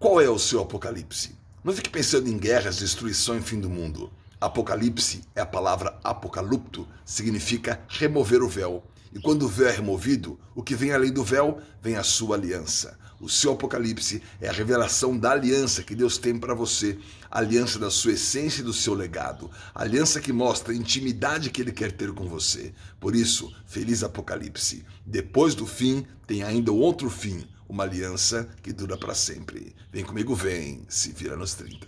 Qual é o seu apocalipse? Não fique pensando em guerras, destruição e fim do mundo. Apocalipse é a palavra apocalipto, significa remover o véu. E quando o véu é removido, o que vem além do véu vem a sua aliança. O seu apocalipse é a revelação da aliança que Deus tem para você, a aliança da sua essência e do seu legado, a aliança que mostra a intimidade que ele quer ter com você. Por isso, feliz apocalipse. Depois do fim, tem ainda outro fim, uma aliança que dura para sempre. Vem comigo, vem, se vira nos 30.